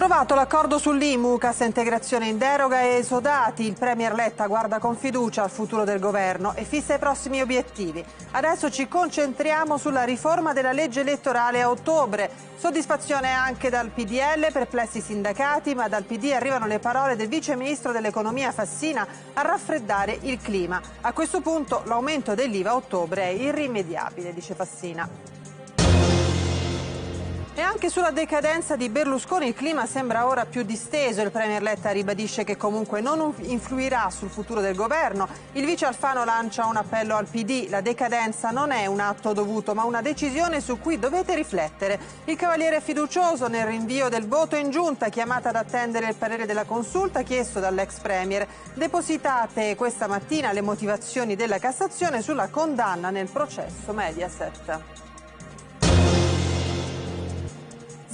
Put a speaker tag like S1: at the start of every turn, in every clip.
S1: Trovato l'accordo sull'IMU, cassa integrazione in deroga e esodati, il Premier Letta guarda con fiducia al futuro del governo e fissa i prossimi obiettivi. Adesso ci concentriamo sulla riforma della legge elettorale a ottobre. Soddisfazione anche dal PDL, perplessi sindacati, ma dal PD arrivano le parole del Vice Ministro dell'Economia Fassina a raffreddare il clima. A questo punto l'aumento dell'IVA a ottobre è irrimediabile, dice Fassina. E anche sulla decadenza di Berlusconi il clima sembra ora più disteso. Il Premier Letta ribadisce che comunque non influirà sul futuro del governo. Il vice Alfano lancia un appello al PD. La decadenza non è un atto dovuto, ma una decisione su cui dovete riflettere. Il cavaliere è fiducioso nel rinvio del voto in giunta, chiamata ad attendere il parere della consulta chiesto dall'ex Premier. Depositate questa mattina le motivazioni della Cassazione sulla condanna nel processo Mediaset.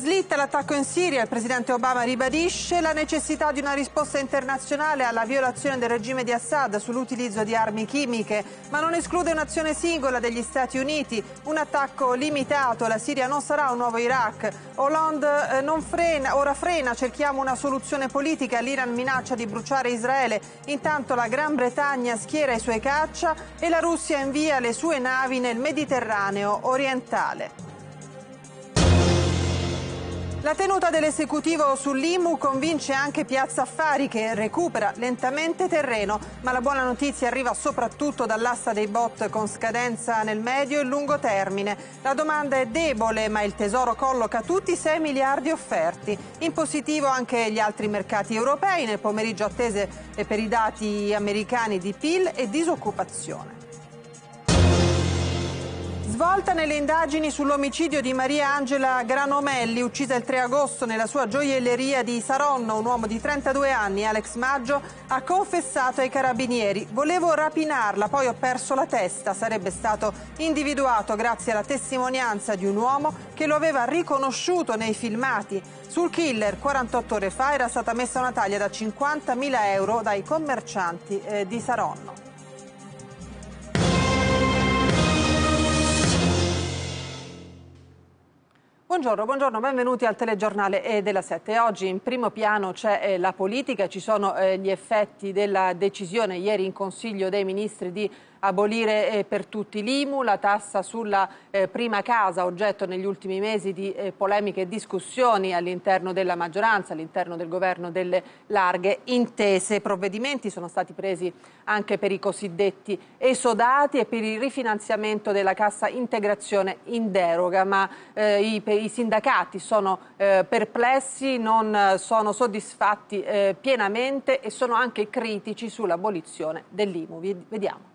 S1: slitta l'attacco in Siria, il presidente Obama ribadisce la necessità di una risposta internazionale alla violazione del regime di Assad sull'utilizzo di armi chimiche, ma non esclude un'azione singola degli Stati Uniti, un attacco limitato, la Siria non sarà un nuovo Iraq. Hollande eh, non frena, ora frena, cerchiamo una soluzione politica, l'Iran minaccia di bruciare Israele, intanto la Gran Bretagna schiera i suoi caccia e la Russia invia le sue navi nel Mediterraneo orientale. La tenuta dell'esecutivo sull'IMU convince anche Piazza Affari che recupera lentamente terreno, ma la buona notizia arriva soprattutto dall'asta dei bot con scadenza nel medio e lungo termine. La domanda è debole, ma il Tesoro colloca tutti i 6 miliardi offerti. In positivo anche gli altri mercati europei, nel pomeriggio attese per i dati americani di PIL e disoccupazione. Svolta nelle indagini sull'omicidio di Maria Angela Granomelli, uccisa il 3 agosto nella sua gioielleria di Saronno, un uomo di 32 anni, Alex Maggio, ha confessato ai carabinieri. Volevo rapinarla, poi ho perso la testa. Sarebbe stato individuato grazie alla testimonianza di un uomo che lo aveva riconosciuto nei filmati. Sul killer, 48 ore fa, era stata messa una taglia da 50.000 euro dai commercianti eh, di Saronno. Buongiorno, buongiorno, benvenuti al telegiornale eh, della 7. Oggi in primo piano c'è eh, la politica, ci sono eh, gli effetti della decisione ieri in Consiglio dei Ministri di abolire eh, per tutti l'IMU, la tassa sulla eh, prima casa, oggetto negli ultimi mesi di eh, polemiche e discussioni all'interno della maggioranza, all'interno del governo delle larghe intese. Provvedimenti sono stati presi anche per i cosiddetti esodati e per il rifinanziamento della cassa integrazione in deroga, ma eh, i, i, sindacati sono eh, perplessi, non sono soddisfatti eh, pienamente e sono anche critici sull'abolizione dell'IMU. Vediamo.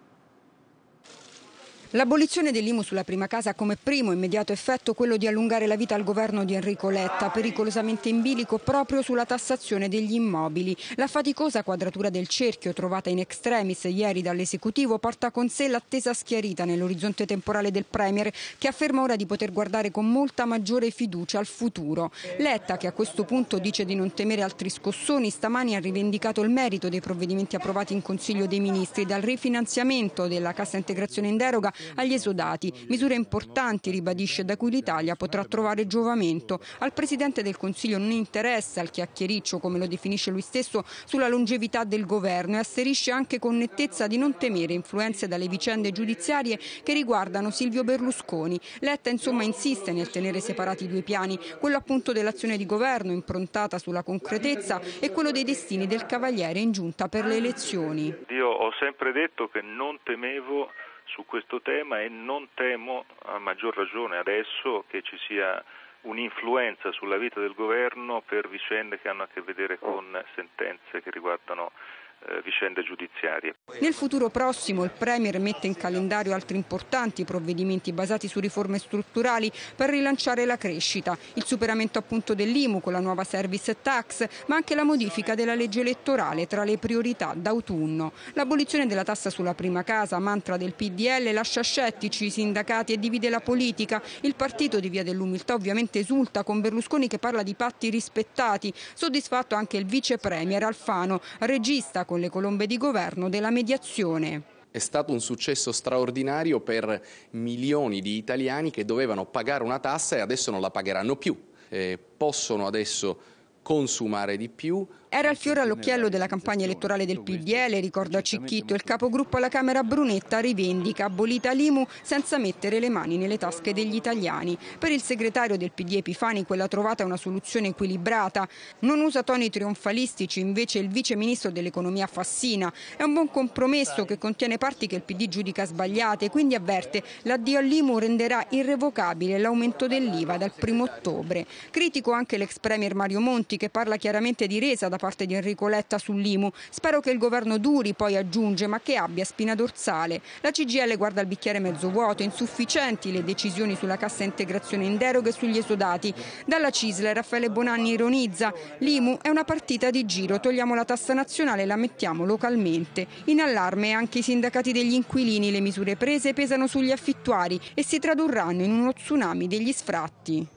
S2: L'abolizione dell'IMU sulla prima casa ha come primo immediato effetto quello di allungare la vita al governo di Enrico Letta, pericolosamente in bilico proprio sulla tassazione degli immobili. La faticosa quadratura del cerchio trovata in extremis ieri dall'esecutivo porta con sé l'attesa schiarita nell'orizzonte temporale del Premier che afferma ora di poter guardare con molta maggiore fiducia al futuro. Letta, che a questo punto dice di non temere altri scossoni, stamani ha rivendicato il merito dei provvedimenti approvati in Consiglio dei Ministri, dal rifinanziamento della cassa integrazione in deroga agli esodati, misure importanti, ribadisce, da cui l'Italia potrà trovare giovamento. Al Presidente del Consiglio non interessa il chiacchiericcio, come lo definisce lui stesso, sulla longevità del governo e asserisce anche con nettezza di non temere influenze dalle vicende giudiziarie che riguardano Silvio Berlusconi. Letta insomma insiste nel tenere separati i due piani, quello appunto dell'azione di governo improntata sulla concretezza e quello dei destini del Cavaliere in giunta per le elezioni. Io ho
S3: sempre detto che non temevo su questo tema e non temo a maggior ragione adesso che ci sia un'influenza sulla vita del governo per vicende che hanno a che vedere con sentenze che riguardano eh, vicende giudiziarie. Nel
S2: futuro prossimo il Premier mette in calendario altri importanti provvedimenti basati su riforme strutturali per rilanciare la crescita, il superamento appunto dell'IMU con la nuova service tax, ma anche la modifica della legge elettorale tra le priorità d'autunno. L'abolizione della tassa sulla prima casa, mantra del PDL, lascia scettici i sindacati e divide la politica. Il partito di Via dell'Umiltà ovviamente esulta con Berlusconi che parla di patti rispettati, soddisfatto anche il vice premier Alfano, regista con le colombe di governo della mediazione.
S4: È stato un successo straordinario per milioni di italiani che dovevano pagare una tassa e adesso non la pagheranno più. Eh, possono adesso consumare di più,
S2: era il fiore all'occhiello della campagna elettorale del PDL, eh, ricorda Cicchitto, il capogruppo alla Camera Brunetta rivendica abolita l'IMU senza mettere le mani nelle tasche degli italiani. Per il segretario del PD Epifani quella trovata è una soluzione equilibrata. Non usa toni trionfalistici invece il vice ministro dell'economia Fassina. È un buon compromesso che contiene parti che il PD giudica sbagliate, quindi avverte l'addio all'IMU renderà irrevocabile l'aumento dell'IVA dal 1 ottobre. Critico anche l'ex premier Mario Monti che parla chiaramente di resa da parte di Enrico Letta sull'IMU. Spero che il governo duri, poi aggiunge, ma che abbia spina dorsale. La CGL guarda il bicchiere mezzo vuoto, insufficienti le decisioni sulla cassa integrazione in deroga e sugli esodati. Dalla Cisle Raffaele Bonanni ironizza, l'IMU è una partita di giro, togliamo la tassa nazionale e la mettiamo localmente. In allarme anche i sindacati degli inquilini, le misure prese pesano sugli affittuari e si tradurranno in uno tsunami degli sfratti.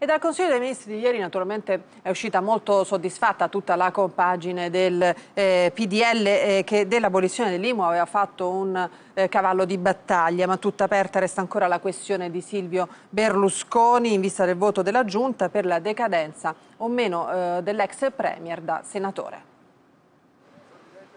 S1: E dal Consiglio dei Ministri di ieri naturalmente è uscita molto soddisfatta tutta la compagine del eh, PDL eh, che dell'abolizione dell'Imo aveva fatto un eh, cavallo di battaglia, ma tutta aperta resta ancora la questione di Silvio Berlusconi in vista del voto della Giunta per la decadenza o meno eh, dell'ex Premier da senatore.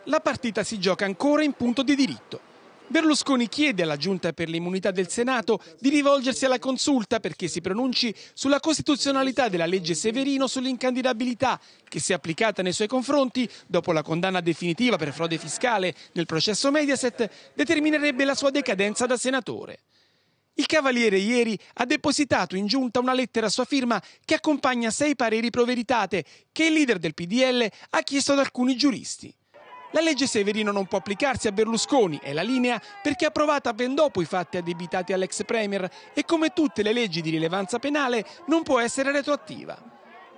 S1: La
S4: partita si gioca ancora in punto di diritto. Berlusconi chiede alla Giunta per l'immunità del Senato di rivolgersi alla consulta perché si pronunci sulla costituzionalità della legge Severino sull'incandidabilità che se applicata nei suoi confronti dopo la condanna definitiva per frode fiscale nel processo Mediaset determinerebbe la sua decadenza da senatore. Il Cavaliere ieri ha depositato in giunta una lettera a sua firma che accompagna sei pareri proveritate che il leader del PDL ha chiesto ad alcuni giuristi. La legge Severino non può applicarsi a Berlusconi, è la linea, perché approvata ben dopo i fatti addebitati all'ex Premier e come tutte le leggi di rilevanza penale non può essere retroattiva.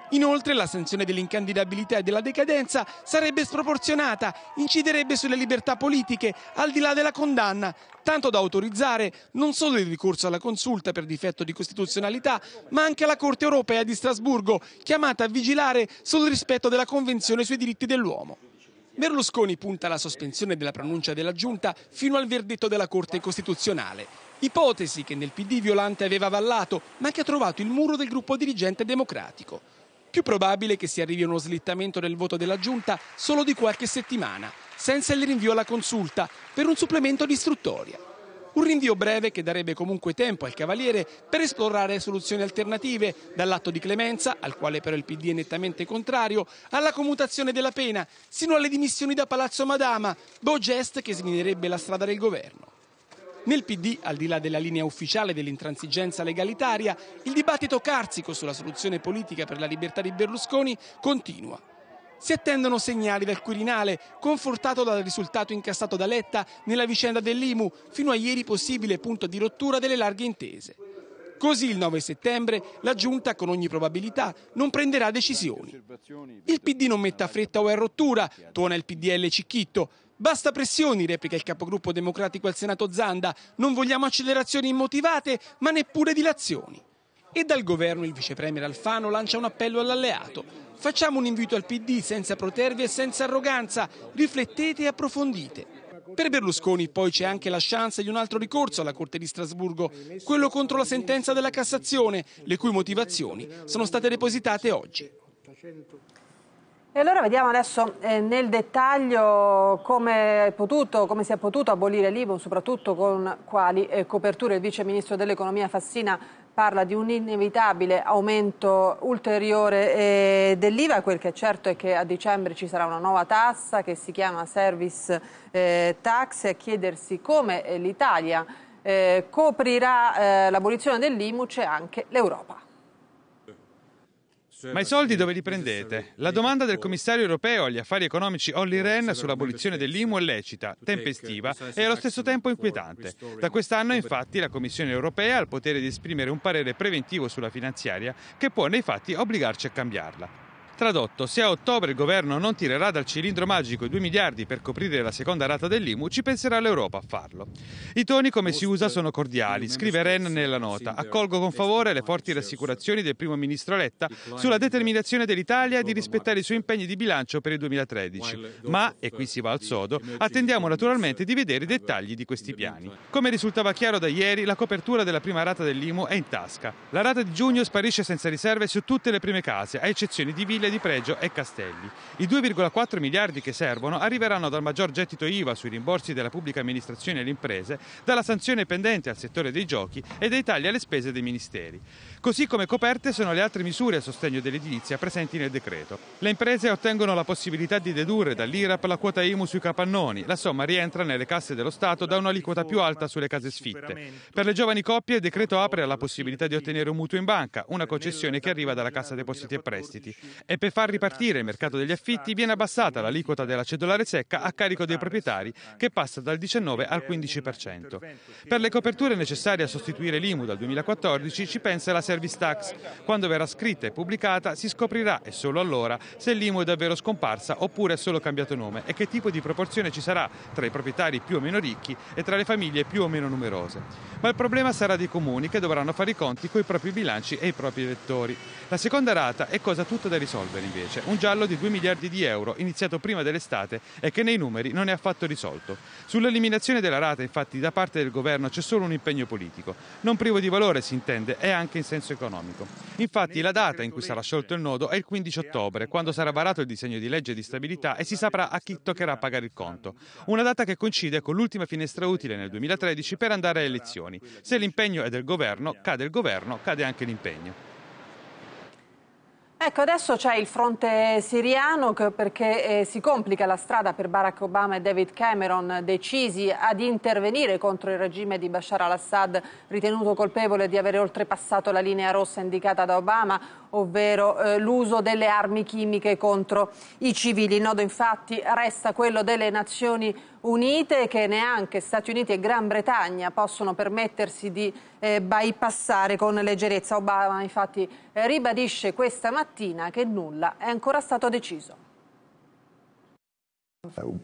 S4: Inoltre la sanzione dell'incandidabilità e della decadenza sarebbe sproporzionata, inciderebbe sulle libertà politiche, al di là della condanna, tanto da autorizzare non solo il ricorso alla consulta per difetto di costituzionalità, ma anche alla Corte europea di Strasburgo, chiamata a vigilare sul rispetto della Convenzione sui diritti dell'uomo. Berlusconi punta alla sospensione della pronuncia della Giunta fino al verdetto della Corte Costituzionale, ipotesi che nel PD Violante aveva avallato ma che ha trovato il muro del gruppo dirigente democratico. Più probabile che si arrivi a uno slittamento del voto della Giunta solo di qualche settimana, senza il rinvio alla consulta, per un supplemento di istruttoria. Un rinvio breve che darebbe comunque tempo al Cavaliere per esplorare soluzioni alternative, dall'atto di clemenza, al quale però il PD è nettamente contrario, alla commutazione della pena, sino alle dimissioni da Palazzo Madama, Bogest che sminerebbe la strada del governo. Nel PD, al di là della linea ufficiale dell'intransigenza legalitaria, il dibattito carsico sulla soluzione politica per la libertà di Berlusconi continua. Si attendono segnali dal Quirinale, confortato dal risultato incassato da Letta nella vicenda dell'IMU, fino a ieri possibile punto di rottura delle larghe intese. Così il 9 settembre la Giunta, con ogni probabilità, non prenderà decisioni. Il PD non metta fretta o è rottura, tuona il PDL Cicchitto. Basta pressioni, replica il capogruppo democratico al Senato Zanda. Non vogliamo accelerazioni immotivate, ma neppure dilazioni. E dal governo il vicepremier Alfano lancia un appello all'alleato. Facciamo un invito al PD senza protervi e senza arroganza, riflettete e approfondite. Per Berlusconi poi c'è anche la chance di un altro ricorso alla Corte di Strasburgo, quello contro la sentenza della Cassazione, le cui motivazioni sono state depositate oggi.
S1: E allora vediamo adesso eh, nel dettaglio come, potuto, come, si è potuto abolire l'IVO, soprattutto con quali eh, coperture. Il vice ministro dell'economia Fassina parla di un inevitabile aumento ulteriore eh, dell'IVA, quel che è certo è che a dicembre ci sarà una nuova tassa che si chiama Service eh, Tax e a chiedersi come eh, l'Italia eh, coprirà eh, l'abolizione dell'IMU c'è anche l'Europa.
S5: Ma i soldi dove li prendete? La domanda del commissario europeo agli affari economici Olli Rehn sull'abolizione dell'IMU è lecita, uh, tempestiva e allo stesso tempo inquietante. Da quest'anno infatti la Commissione europea ha il potere di esprimere un parere preventivo sulla finanziaria che può nei fatti obbligarci a cambiarla. Tradotto, se a ottobre il governo non tirerà dal cilindro magico i 2 miliardi per coprire la seconda rata dell'IMU, ci penserà l'Europa a farlo. I toni come si usa sono cordiali, scrive Ren nella nota. Accolgo con favore le forti rassicurazioni del primo ministro Letta sulla determinazione dell'Italia di rispettare i suoi impegni di bilancio per il 2013. Ma, e qui si va al sodo, attendiamo naturalmente di vedere i dettagli di questi piani. Come risultava chiaro da ieri, la copertura della prima rata dell'IMU è in tasca. La rata di giugno sparisce senza riserve su tutte le prime case, a eccezione di ville imponibile di pregio e Castelli. I 2,4 miliardi che servono arriveranno dal maggior gettito IVA sui rimborsi della pubblica amministrazione alle imprese, dalla sanzione pendente al settore dei giochi e dai tagli alle spese dei ministeri. Così come coperte sono le altre misure a sostegno dell'edilizia presenti nel decreto. Le imprese ottengono la possibilità di dedurre dall'IRAP la quota IMU sui capannoni, la somma rientra nelle casse dello Stato da un'aliquota più alta sulle case sfitte. Per le giovani coppie il decreto apre alla possibilità di ottenere un mutuo in banca, una concessione che arriva dalla Cassa Depositi e Prestiti. E e per far ripartire il mercato degli affitti viene abbassata l'aliquota della cedolare secca a carico dei proprietari, che passa dal 19 al 15%. Per le coperture necessarie a sostituire l'IMU dal 2014 ci pensa la service tax. Quando verrà scritta e pubblicata si scoprirà, e solo allora, se l'IMU è davvero scomparsa oppure è solo cambiato nome e che tipo di proporzione ci sarà tra i proprietari più o meno ricchi e tra le famiglie più o meno numerose. Ma il problema sarà dei comuni che dovranno fare i conti coi propri bilanci e i propri elettori. La seconda rata è cosa tutta da risolvere risolvere invece un giallo di 2 miliardi di euro iniziato prima dell'estate e che nei numeri non è affatto risolto. Sull'eliminazione della rata infatti da parte del governo c'è solo un impegno politico, non privo di valore si intende e anche in senso economico. Infatti la data in cui sarà sciolto il nodo è il 15 ottobre, quando sarà varato il disegno di legge di stabilità e si saprà a chi toccherà pagare il conto. Una data che coincide con l'ultima finestra utile nel 2013 per andare alle elezioni. Se l'impegno è del governo, cade il governo, cade anche l'impegno.
S1: Ecco, adesso c'è il fronte siriano perché eh, si complica la strada per Barack Obama e David Cameron decisi ad intervenire contro il regime di Bashar al-Assad ritenuto colpevole di aver oltrepassato la linea rossa indicata da Obama ovvero eh, l'uso delle armi chimiche contro i civili. Il nodo infatti resta quello delle Nazioni Unite che neanche Stati Uniti e Gran Bretagna possono permettersi di eh, bypassare con leggerezza. Obama infatti eh, ribadisce questa mattina che nulla è ancora stato deciso.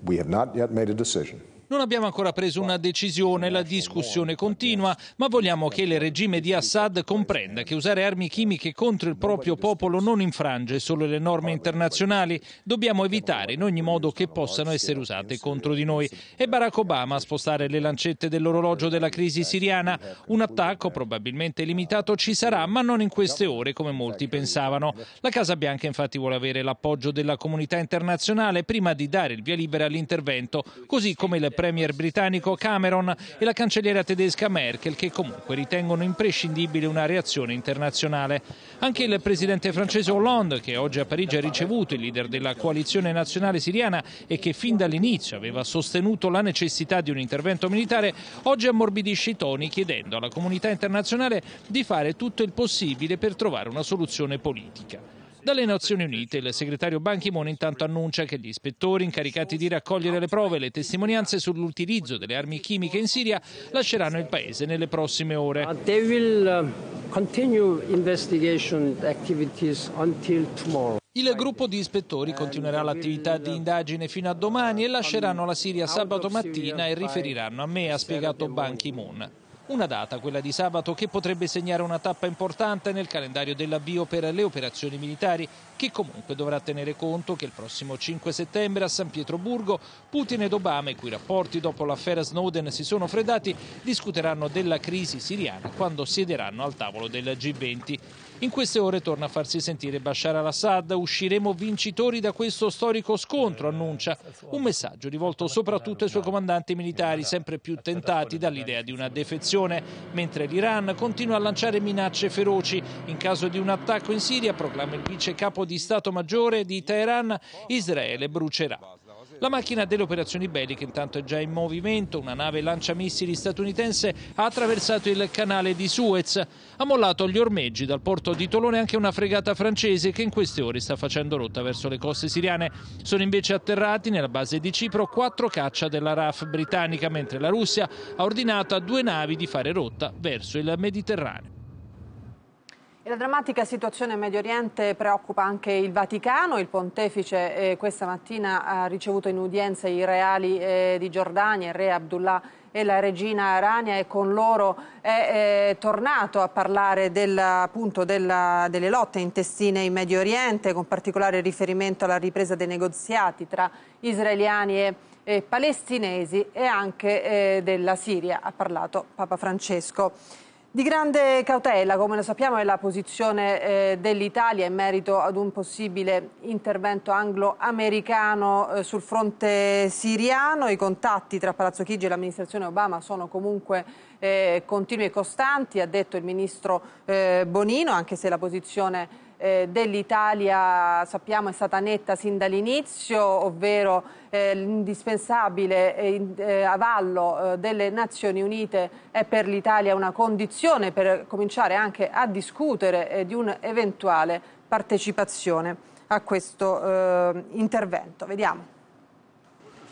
S1: We have not yet made a decision.
S3: Non abbiamo ancora preso una decisione, la discussione continua, ma vogliamo che il regime di Assad comprenda che usare armi chimiche contro il proprio popolo non infrange solo le norme internazionali, dobbiamo evitare in ogni modo che possano essere usate contro di noi. E Barack Obama a spostare le lancette dell'orologio della crisi siriana. Un attacco probabilmente limitato ci sarà, ma non in queste ore come molti pensavano. La Casa Bianca infatti vuole avere l'appoggio della comunità internazionale prima di dare il via libera all'intervento, così come il premier britannico Cameron e la cancelliera tedesca Merkel che comunque ritengono imprescindibile una reazione internazionale. Anche il presidente francese Hollande che oggi a Parigi ha ricevuto il leader della coalizione nazionale siriana e che fin dall'inizio aveva sostenuto la necessità di un intervento militare, oggi ammorbidisce i toni chiedendo alla comunità internazionale di fare tutto il possibile per trovare una soluzione politica dalle Nazioni Unite. Il segretario Ban Ki-moon intanto annuncia che gli ispettori incaricati di raccogliere le prove e le testimonianze sull'utilizzo delle armi chimiche in Siria lasceranno il paese nelle prossime ore. Uh, uh, il gruppo di ispettori continuerà l'attività di uh, indagine fino a domani e lasceranno la Siria sabato mattina e riferiranno a me, ha spiegato Ban Ki-moon. Una data, quella di sabato, che potrebbe segnare una tappa importante nel calendario dell'avvio per le operazioni militari, che comunque dovrà tenere conto che il prossimo 5 settembre a San Pietroburgo Putin ed Obama, i cui rapporti dopo l'affera Snowden si sono freddati, discuteranno della crisi siriana quando siederanno al tavolo del G20. In queste ore torna a farsi sentire Bashar al-Assad. Usciremo vincitori da questo storico scontro, annuncia. Un messaggio rivolto soprattutto ai suoi comandanti militari, sempre più tentati dall'idea di una defezione, mentre l'Iran continua a lanciare minacce feroci. In caso di un attacco in Siria, proclama il vice capo di Stato Maggiore di Teheran, Israele brucerà. La macchina delle operazioni belliche intanto è già in movimento, una nave lanciamissili statunitense ha attraversato il canale di Suez, ha mollato gli ormeggi dal porto di Tolone anche una fregata francese che in queste ore sta facendo rotta verso le coste siriane. Sono invece atterrati nella base di Cipro quattro caccia della RAF britannica, mentre la Russia ha ordinato a due navi di fare rotta verso il Mediterraneo.
S1: La drammatica situazione in Medio Oriente preoccupa anche il Vaticano. Il pontefice eh, questa mattina ha ricevuto in udienza i reali eh, di Giordania, il re Abdullah e la regina Arania e con loro è eh, tornato a parlare della, appunto, della, delle lotte intestine in Medio Oriente con particolare riferimento alla ripresa dei negoziati tra israeliani e e palestinesi e anche eh, della Siria, ha parlato Papa Francesco. Di grande cautela, come lo sappiamo, è la posizione eh, dell'Italia in merito ad un possibile intervento anglo-americano eh, sul fronte siriano. I contatti tra Palazzo Chigi e l'amministrazione Obama sono comunque eh, continui e costanti, ha detto il ministro eh, Bonino, anche se la posizione eh, dell'Italia sappiamo è stata netta sin dall'inizio, ovvero eh, l'indispensabile eh, eh avallo eh, delle Nazioni Unite è per l'Italia una condizione per cominciare anche a discutere eh, di un'eventuale partecipazione a questo intervento. Vediamo.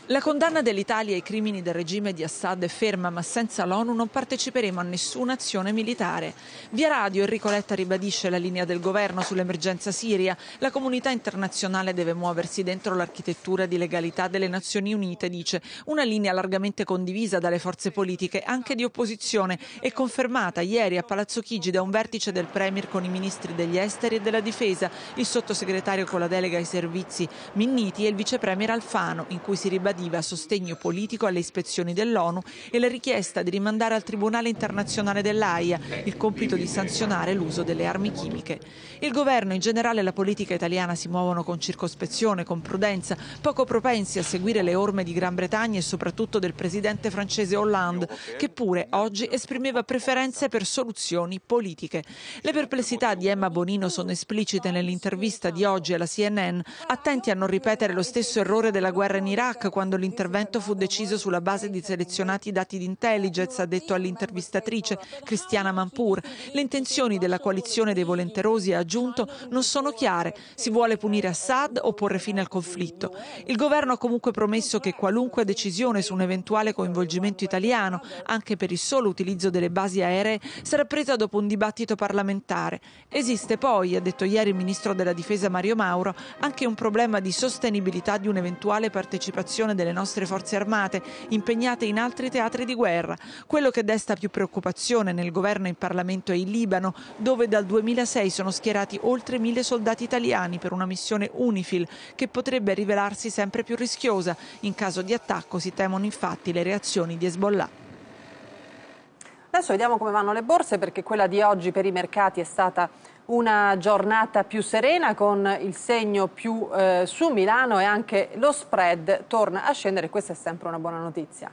S6: La condanna dell'Italia ai crimini del regime di Assad è ferma, ma senza l'ONU non parteciperemo a nessuna azione militare. Via radio Enrico Letta ribadisce la linea del governo sull'emergenza siria. La comunità internazionale deve muoversi dentro l'architettura di legalità delle Nazioni Unite, dice, una linea largamente condivisa dalle forze politiche, anche di opposizione, e confermata ieri a Palazzo Chigi da un vertice del Premier con i ministri degli esteri e della difesa, il sottosegretario con la delega ai servizi Minniti e il vicepremier Alfano, in cui si ribadisce ribadiva sostegno politico alle ispezioni dell'ONU e la richiesta di rimandare al Tribunale internazionale dell'AIA il compito di sanzionare l'uso delle armi chimiche. Il governo e in generale la politica italiana si muovono con circospezione, con prudenza, poco propensi a seguire le orme di Gran Bretagna e soprattutto del presidente francese Hollande, che pure oggi esprimeva preferenze per soluzioni politiche. Le perplessità di Emma Bonino sono esplicite nell'intervista di oggi alla CNN, attenti a non ripetere lo stesso errore della guerra in Iraq quando quando l'intervento fu deciso sulla base di selezionati dati di intelligence, ha detto all'intervistatrice Cristiana Mampur. Le intenzioni della coalizione dei volenterosi, ha aggiunto, non sono chiare. Si vuole punire Assad o porre fine al conflitto. Il governo ha comunque promesso che qualunque decisione su un eventuale coinvolgimento italiano, anche per il solo utilizzo delle basi aeree, sarà presa dopo un dibattito parlamentare. Esiste poi, ha detto ieri il ministro della difesa Mario Mauro, anche un problema di sostenibilità di un'eventuale partecipazione delle nostre forze armate impegnate in altri teatri di guerra. Quello che desta più preoccupazione nel governo e in Parlamento è il Libano, dove dal 2006 sono schierati oltre mille soldati italiani per una missione UNIFIL che potrebbe rivelarsi sempre più rischiosa. In caso di attacco si temono infatti le reazioni di Hezbollah.
S1: Adesso vediamo come vanno le borse perché quella di oggi per i mercati è stata una giornata più serena con il segno più eh, su Milano e anche lo spread torna a scendere, questa è sempre una buona notizia.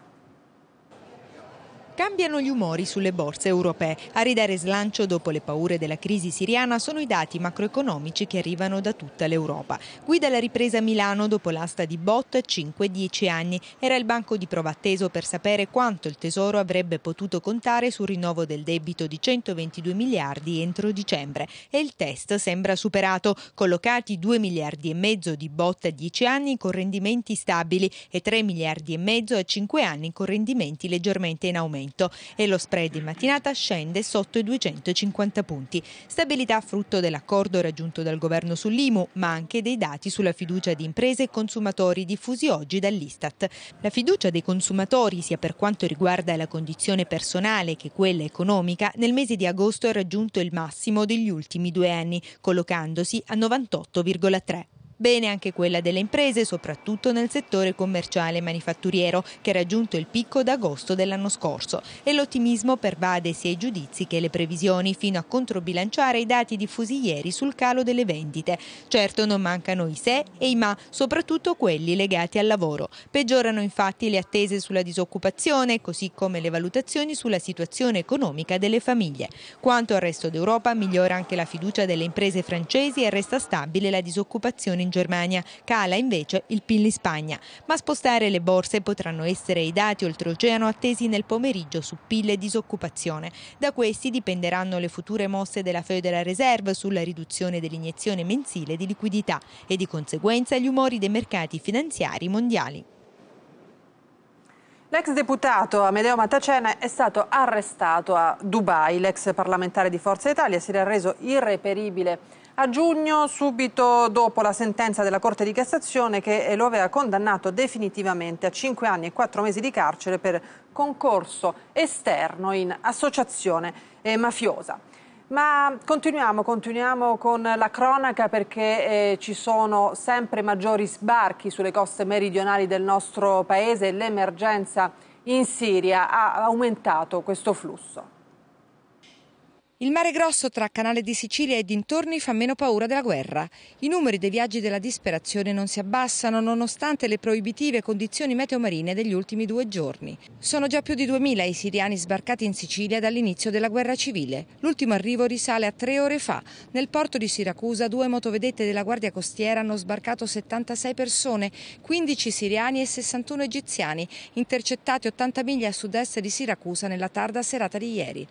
S7: Cambiano gli umori sulle borse europee. A ridare slancio dopo le paure della crisi siriana sono i dati macroeconomici che arrivano da tutta l'Europa. Guida la ripresa Milano dopo l'asta di Bot 5-10 anni. Era il banco di prova atteso per sapere quanto il Tesoro avrebbe potuto contare sul rinnovo del debito di 122 miliardi entro dicembre. E il test sembra superato, collocati 2 miliardi e mezzo di Bot a 10 anni con rendimenti stabili e 3 miliardi e mezzo a 5 anni con rendimenti leggermente in aumento miglioramento e lo spread in mattinata scende sotto i 250 punti. Stabilità frutto dell'accordo raggiunto dal governo sull'IMU, ma anche dei dati sulla fiducia di imprese e consumatori diffusi oggi dall'Istat. La fiducia dei consumatori, sia per quanto riguarda la condizione personale che quella economica, nel mese di agosto ha raggiunto il massimo degli ultimi due anni, collocandosi a 98,3. Bene anche quella delle imprese, soprattutto nel settore commerciale e manifatturiero, che ha raggiunto il picco d'agosto dell'anno scorso. E l'ottimismo pervade sia i giudizi che le previsioni, fino a controbilanciare i dati diffusi ieri sul calo delle vendite. Certo non mancano i se e i ma, soprattutto quelli legati al lavoro. Peggiorano infatti le attese sulla disoccupazione, così come le valutazioni sulla situazione economica delle famiglie. Quanto al resto d'Europa, migliora anche la fiducia delle imprese francesi e resta stabile la disoccupazione in Germania, cala invece il PIL in Spagna. Ma a spostare le borse potranno essere i dati oltreoceano attesi nel pomeriggio su PIL e disoccupazione. Da questi dipenderanno le future mosse della Federal Reserve sulla riduzione dell'iniezione mensile di liquidità e di conseguenza gli umori dei mercati finanziari mondiali.
S1: L'ex deputato Amedeo Mattacena è stato arrestato a Dubai. L'ex parlamentare di Forza Italia si era reso irreperibile a giugno, subito dopo la sentenza della Corte di Cassazione che lo aveva condannato definitivamente a 5 anni e 4 mesi di carcere per concorso esterno in associazione eh, mafiosa. Ma continuiamo, continuiamo, con la cronaca perché eh, ci sono sempre maggiori sbarchi sulle coste meridionali del nostro paese e l'emergenza in Siria ha aumentato questo flusso.
S8: Il mare grosso tra Canale di Sicilia e dintorni fa meno paura della guerra. I numeri dei viaggi della disperazione non si abbassano nonostante le proibitive condizioni meteomarine degli ultimi due giorni. Sono già più di 2.000 i siriani sbarcati in Sicilia dall'inizio della guerra civile. L'ultimo arrivo risale a tre ore fa. Nel porto di Siracusa due motovedette della Guardia Costiera hanno sbarcato 76 persone, 15 siriani e 61 egiziani, intercettati 80 miglia a sud-est di Siracusa nella tarda serata di ieri.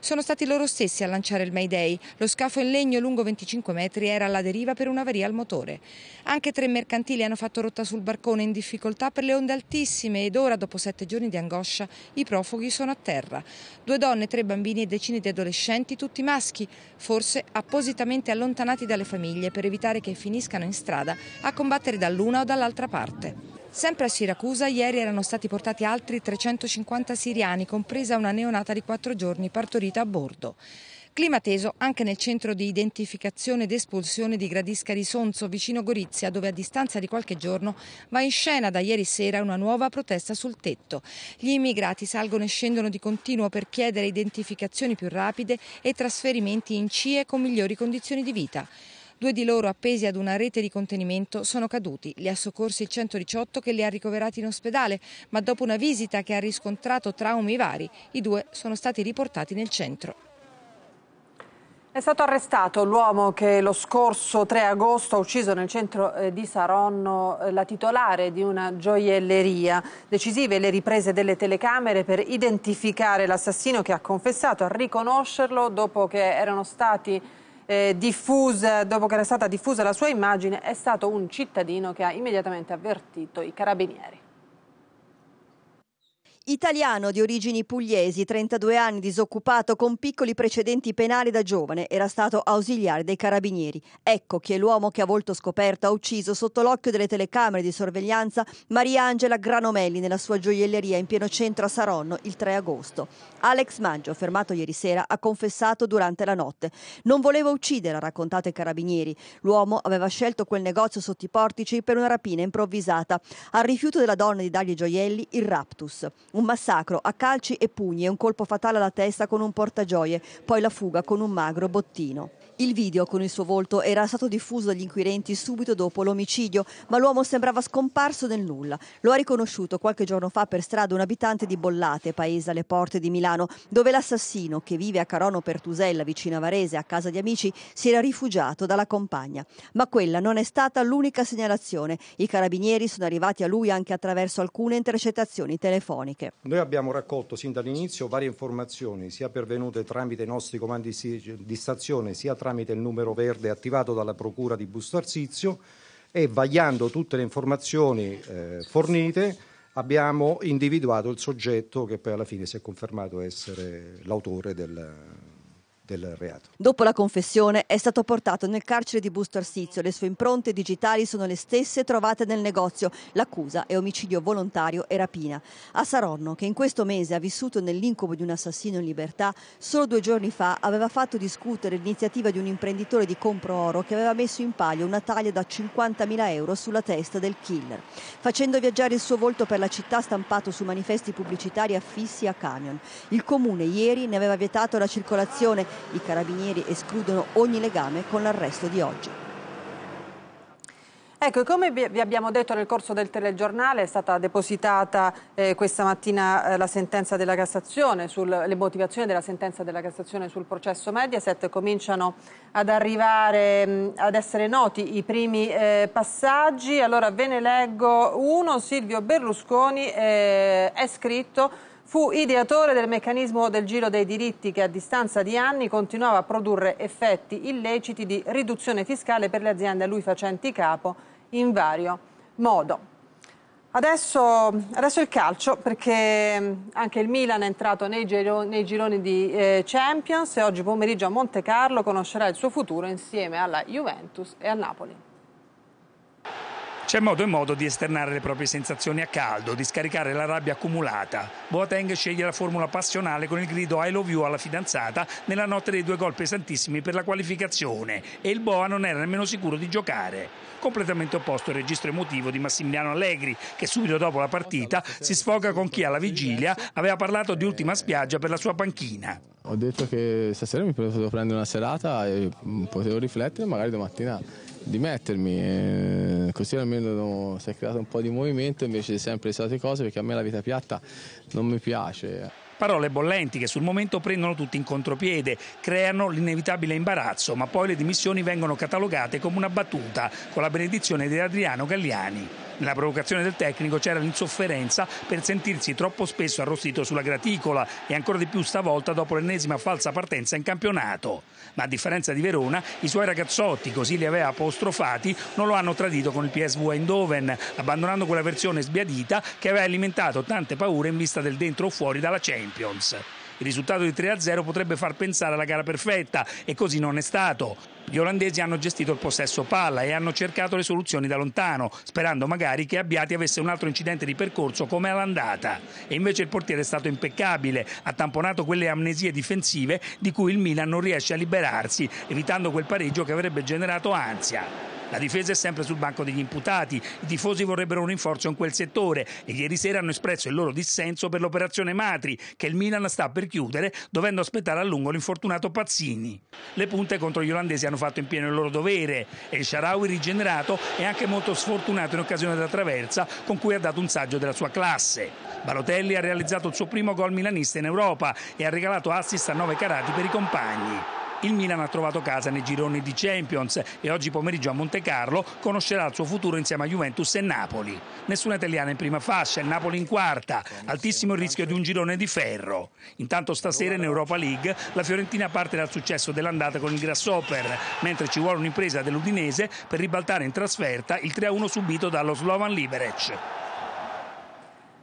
S8: Sono stati loro stessi pressi a lanciare il Mayday. Lo scafo in legno lungo 25 metri era alla deriva per una avaria al motore. Anche tre mercantili hanno fatto rotta sul barcone in difficoltà per le onde altissime ed ora, dopo sette giorni di angoscia, i profughi sono a terra. Due donne, tre bambini e decine di adolescenti, tutti maschi, forse appositamente allontanati dalle famiglie per evitare che finiscano in strada a combattere dall'una o dall'altra parte. Sempre a Siracusa ieri erano stati portati altri 350 siriani, compresa una neonata di quattro giorni partorita a bordo. Clima teso anche nel centro di identificazione ed espulsione di Gradisca di Sonzo, vicino Gorizia, dove a distanza di qualche giorno va in scena da ieri sera una nuova protesta sul tetto. Gli immigrati salgono e scendono di continuo per chiedere identificazioni più rapide e trasferimenti in CIE con migliori condizioni di vita. Due di loro, appesi ad una rete di contenimento, sono caduti. Li ha soccorsi il 118 che li ha ricoverati in ospedale, ma dopo una visita che ha riscontrato traumi vari, i due sono stati riportati nel centro.
S1: È stato arrestato l'uomo che lo scorso 3 agosto ha ucciso nel centro eh, di Saronno eh, la titolare di una gioielleria. Decisive le riprese delle telecamere per identificare l'assassino che ha confessato a riconoscerlo dopo che erano stati eh, diffusa, dopo che era stata diffusa la sua immagine, è stato un cittadino che ha immediatamente avvertito i carabinieri.
S9: Italiano di origini pugliesi, 32 anni, disoccupato, con piccoli precedenti penali da giovane, era stato ausiliare dei carabinieri. Ecco chi è l'uomo che a volto scoperto ha ucciso sotto l'occhio delle telecamere di sorveglianza Maria Angela Granomelli nella sua gioielleria in pieno centro a Saronno il 3 agosto. Alex Maggio, fermato ieri sera, ha confessato durante la notte. Non voleva uccidere, ha raccontato i carabinieri. L'uomo aveva scelto quel negozio sotto i portici per una rapina improvvisata. Al rifiuto della donna di dargli i gioielli, il raptus. Un massacro a calci e pugni e un colpo fatale alla testa con un portagioie, poi la fuga con un magro bottino. Il video con il suo volto era stato diffuso dagli inquirenti subito dopo l'omicidio, ma l'uomo sembrava scomparso nel nulla. Lo ha riconosciuto qualche giorno fa per strada un abitante di Bollate, paese alle porte di Milano, dove l'assassino, che vive a Carono Pertusella, vicino a Varese, a casa di amici, si era rifugiato dalla compagna. Ma quella non è stata l'unica segnalazione. I carabinieri sono arrivati a lui anche attraverso alcune intercettazioni telefoniche.
S5: Noi abbiamo raccolto sin dall'inizio varie informazioni, sia pervenute tramite i nostri comandi di stazione, sia tramite tramite il numero verde attivato dalla Procura di Busto Arsizio e vagliando tutte le informazioni eh, fornite abbiamo individuato il soggetto che poi alla fine si è confermato essere l'autore del,
S9: del reato. Dopo la confessione è stato portato nel carcere di Busto Arsizio. Le sue impronte digitali sono le stesse trovate nel negozio. L'accusa è omicidio volontario e rapina. A Saronno, che in questo mese ha vissuto nell'incubo di un assassino in libertà, solo due giorni fa aveva fatto discutere l'iniziativa di un imprenditore di compro oro che aveva messo in palio una taglia da 50.000 euro sulla testa del killer, facendo viaggiare il suo volto per la città stampato su manifesti pubblicitari affissi a camion. Il comune ieri ne aveva vietato la circolazione i carabinieri escludono ogni legame con l'arresto di oggi.
S1: Ecco, come vi abbiamo detto nel corso del telegiornale è stata depositata eh, questa mattina eh, la sentenza della Cassazione, sul, le motivazioni della sentenza della Cassazione sul processo Mediaset cominciano ad arrivare, mh, ad essere noti i primi eh, passaggi. Allora ve ne leggo uno, Silvio Berlusconi eh, è scritto Fu ideatore del meccanismo del giro dei diritti che a distanza di anni continuava a produrre effetti illeciti di riduzione fiscale per le aziende a lui facenti capo in vario modo. Adesso, adesso, il calcio perché mm, anche il Milan è entrato nei, giro, nei gironi di eh, Champions e oggi pomeriggio a Monte Carlo conoscerà il suo futuro insieme alla Juventus e al Napoli.
S10: C'è modo e modo di esternare le proprie sensazioni a caldo, di scaricare la rabbia accumulata. Boateng sceglie la formula passionale con il grido I love you alla fidanzata nella notte dei due gol pesantissimi per la qualificazione e il Boa non era nemmeno sicuro di giocare. Completamente opposto il registro emotivo di Massimiliano Allegri che subito dopo la partita si sfoga con chi alla vigilia aveva parlato di ultima spiaggia per la sua panchina.
S4: Ho detto che stasera mi potevo prendere una serata e potevo riflettere magari domattina di mettermi, eh, così almeno si è creato un po' di movimento invece di sempre le solite cose perché a me la vita piatta non mi piace.
S10: Parole bollenti che sul momento prendono tutti in contropiede, creano l'inevitabile imbarazzo, ma poi le dimissioni vengono catalogate come una battuta, con la benedizione di Adriano Galliani. Nella provocazione del tecnico c'era l'insofferenza per sentirsi troppo spesso arrostito sulla graticola e ancora di più stavolta dopo l'ennesima falsa partenza in campionato. Ma a differenza di Verona, i suoi ragazzotti, così li aveva apostrofati, non lo hanno tradito con il PSV Eindhoven, abbandonando quella versione sbiadita che aveva alimentato tante paure in vista del dentro o fuori dalla Champions. Il risultato di 3-0 potrebbe far pensare alla gara perfetta e così non è stato. Gli olandesi hanno gestito il possesso palla e hanno cercato le soluzioni da lontano, sperando magari che Abbiati avesse un altro incidente di percorso come all'andata. E invece il portiere è stato impeccabile, ha tamponato quelle amnesie difensive di cui il Milan non riesce a liberarsi, evitando quel pareggio che avrebbe generato ansia. La difesa è sempre sul banco degli imputati, i tifosi vorrebbero un rinforzo in quel settore e ieri sera hanno espresso il loro dissenso per l'operazione Matri che il Milan sta per chiudere dovendo aspettare a lungo l'infortunato Pazzini. Le punte contro gli olandesi hanno fatto in pieno il loro dovere e il Sharawi rigenerato è anche molto sfortunato in occasione della traversa con cui ha dato un saggio della sua classe. Balotelli ha realizzato il suo primo gol milanista in Europa e ha regalato assist a 9 carati per i compagni. Il Milan ha trovato casa nei gironi di Champions e oggi pomeriggio a Monte Carlo conoscerà il suo futuro insieme a Juventus e Napoli. Nessuna italiana in prima fascia, il Napoli in quarta, altissimo il rischio di un girone di ferro. Intanto stasera in Europa League la Fiorentina parte dal successo dell'andata con il Grasshopper, mentre ci vuole un'impresa dell'Udinese per ribaltare in trasferta il 3-1 subito dallo Slovan Liberec.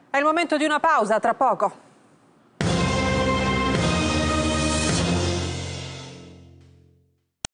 S1: È il momento di una pausa, tra poco.